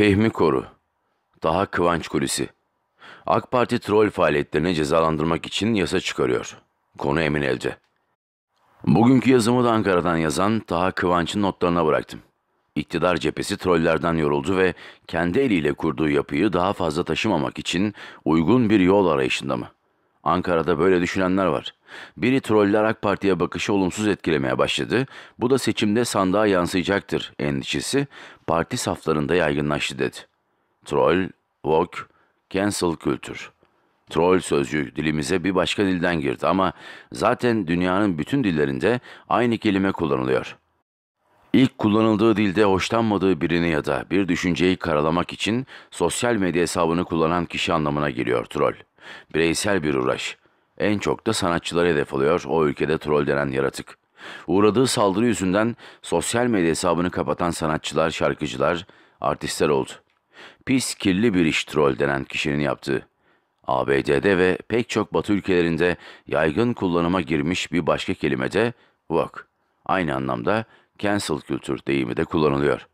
Fehmi Koru, Daha Kıvanç Kulisi. AK Parti troll faaliyetlerini cezalandırmak için yasa çıkarıyor. Konu Emin Elce. Bugünkü yazımı da Ankara'dan yazan Taha Kıvanç'ın notlarına bıraktım. İktidar cephesi trollerden yoruldu ve kendi eliyle kurduğu yapıyı daha fazla taşımamak için uygun bir yol arayışında mı? Ankara'da böyle düşünenler var. Biri troller AK Parti'ye bakışı olumsuz etkilemeye başladı. Bu da seçimde sandığa yansıyacaktır endişesi parti saflarında yaygınlaştı dedi. Troll, woke, cancel kültür. Troll sözcüğü dilimize bir başka dilden girdi ama zaten dünyanın bütün dillerinde aynı kelime kullanılıyor. İlk kullanıldığı dilde hoşlanmadığı birini ya da bir düşünceyi karalamak için sosyal medya hesabını kullanan kişi anlamına geliyor troll. Bireysel bir uğraş. En çok da sanatçılara hedef alıyor o ülkede troll denen yaratık. Uğradığı saldırı yüzünden sosyal medya hesabını kapatan sanatçılar, şarkıcılar, artistler oldu. Pis, kirli bir iş troll denen kişinin yaptığı. ABD'de ve pek çok batı ülkelerinde yaygın kullanıma girmiş bir başka kelime de woke. Aynı anlamda cancel kültür deyimi de kullanılıyor.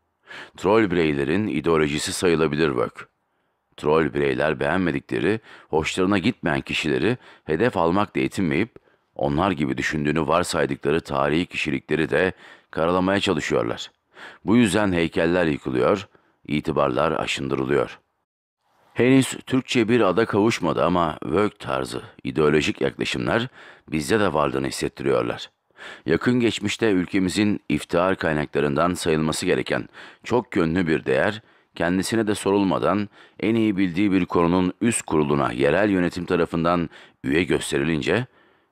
Troll bireylerin ideolojisi sayılabilir woke. Troll bireyler beğenmedikleri, hoşlarına gitmeyen kişileri hedef almakla yetinmeyip, onlar gibi düşündüğünü varsaydıkları tarihi kişilikleri de karalamaya çalışıyorlar. Bu yüzden heykeller yıkılıyor, itibarlar aşındırılıyor. Henüz Türkçe bir ada kavuşmadı ama Vogue tarzı ideolojik yaklaşımlar bizde de vardığını hissettiriyorlar. Yakın geçmişte ülkemizin iftihar kaynaklarından sayılması gereken çok gönlü bir değer kendisine de sorulmadan en iyi bildiği bir konunun üst kuruluna yerel yönetim tarafından üye gösterilince,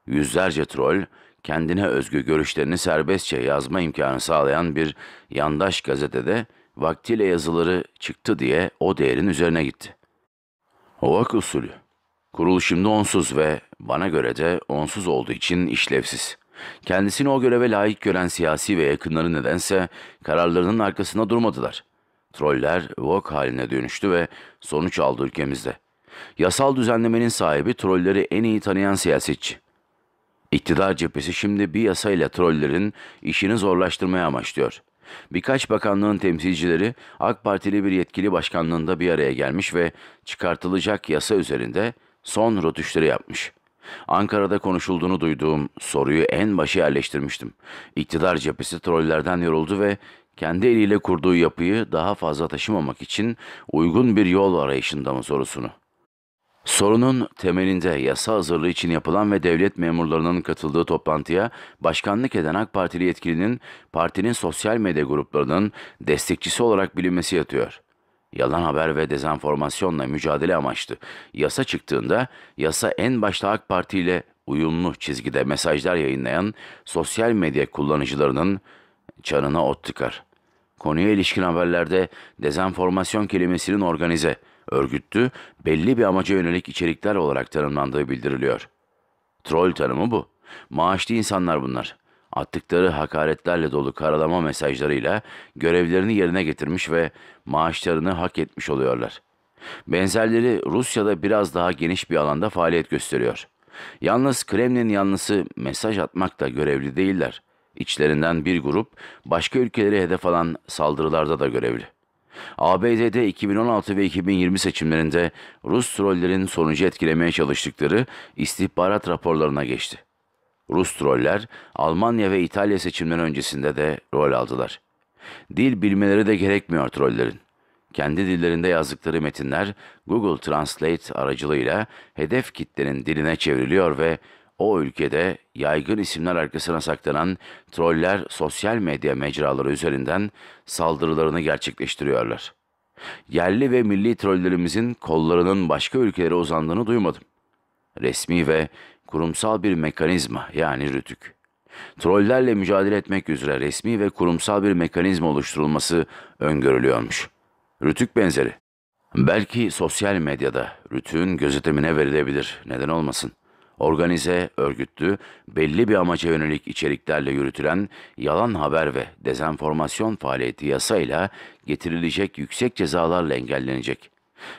yüzlerce troll kendine özgü görüşlerini serbestçe yazma imkanı sağlayan bir yandaş gazetede vaktiyle yazıları çıktı diye o değerin üzerine gitti. Ovak usulü. Kuruluşumda onsuz ve bana göre de onsuz olduğu için işlevsiz. Kendisini o göreve layık gören siyasi ve yakınları nedense kararlarının arkasında durmadılar.'' Troller vok haline dönüştü ve sonuç aldı ülkemizde. Yasal düzenlemenin sahibi trolleri en iyi tanıyan siyasetçi. İktidar cephesi şimdi bir yasayla trollerin işini zorlaştırmaya amaçlıyor. Birkaç bakanlığın temsilcileri AK Partili bir yetkili başkanlığında bir araya gelmiş ve çıkartılacak yasa üzerinde son rötuşları yapmış. Ankara'da konuşulduğunu duyduğum soruyu en başa yerleştirmiştim. İktidar cephesi trollerden yoruldu ve kendi eliyle kurduğu yapıyı daha fazla taşımamak için uygun bir yol arayışında mı sorusunu. Sorunun temelinde yasa hazırlığı için yapılan ve devlet memurlarının katıldığı toplantıya başkanlık eden AK Partili yetkilinin partinin sosyal medya gruplarının destekçisi olarak bilinmesi yatıyor. Yalan haber ve dezenformasyonla mücadele amaçlı yasa çıktığında yasa en başta AK Parti ile uyumlu çizgide mesajlar yayınlayan sosyal medya kullanıcılarının çanına ot tıkar. Konuya ilişkin haberlerde dezenformasyon kelimesinin organize, örgütlü, belli bir amaca yönelik içerikler olarak tanımlandığı bildiriliyor. Troll tanımı bu. Maaşlı insanlar bunlar. Attıkları hakaretlerle dolu karalama mesajlarıyla görevlerini yerine getirmiş ve maaşlarını hak etmiş oluyorlar. Benzerleri Rusya'da biraz daha geniş bir alanda faaliyet gösteriyor. Yalnız Kremlin yanlısı mesaj atmakla görevli değiller. İçlerinden bir grup başka ülkeleri hedef alan saldırılarda da görevli. ABD'de 2016 ve 2020 seçimlerinde Rus trollerin sonucu etkilemeye çalıştıkları istihbarat raporlarına geçti. Rus troller Almanya ve İtalya seçimleri öncesinde de rol aldılar. Dil bilmeleri de gerekmiyor trollerin. Kendi dillerinde yazdıkları metinler Google Translate aracılığıyla hedef kitlenin diline çevriliyor ve o ülkede yaygın isimler arkasına saklanan troller sosyal medya mecraları üzerinden saldırılarını gerçekleştiriyorlar. Yerli ve milli trollerimizin kollarının başka ülkelere uzandığını duymadım. Resmi ve kurumsal bir mekanizma yani rütük. Trollerle mücadele etmek üzere resmi ve kurumsal bir mekanizma oluşturulması öngörülüyormuş. Rütük benzeri. Belki sosyal medyada rütüğün gözetimine verilebilir. Neden olmasın? organize, örgütlü, belli bir amaca yönelik içeriklerle yürütülen yalan haber ve dezenformasyon faaliyeti yasayla getirilecek yüksek cezalarla engellenecek.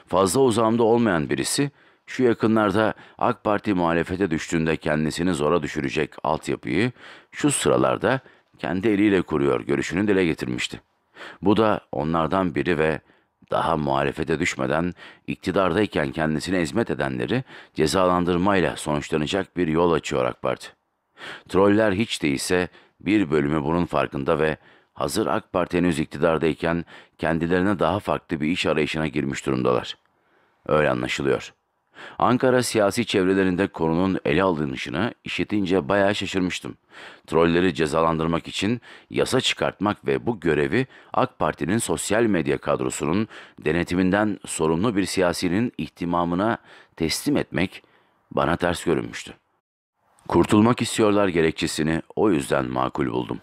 Fazla uzamda olmayan birisi, şu yakınlarda AK Parti muhalefete düştüğünde kendisini zora düşürecek altyapıyı şu sıralarda kendi eliyle kuruyor görüşünü dile getirmişti. Bu da onlardan biri ve daha muhalefete düşmeden iktidardayken kendisine hizmet edenleri cezalandırmayla sonuçlanacak bir yol açıyor AK Parti. Troller hiç değilse bir bölümü bunun farkında ve hazır AK Parti henüz iktidardayken kendilerine daha farklı bir iş arayışına girmiş durumdalar. Öyle anlaşılıyor.'' Ankara siyasi çevrelerinde konunun ele alınışına işitince bayağı şaşırmıştım. Trolleri cezalandırmak için yasa çıkartmak ve bu görevi AK Parti'nin sosyal medya kadrosunun denetiminden sorumlu bir siyasinin ihtimamına teslim etmek bana ters görünmüştü. Kurtulmak istiyorlar gerekçesini o yüzden makul buldum.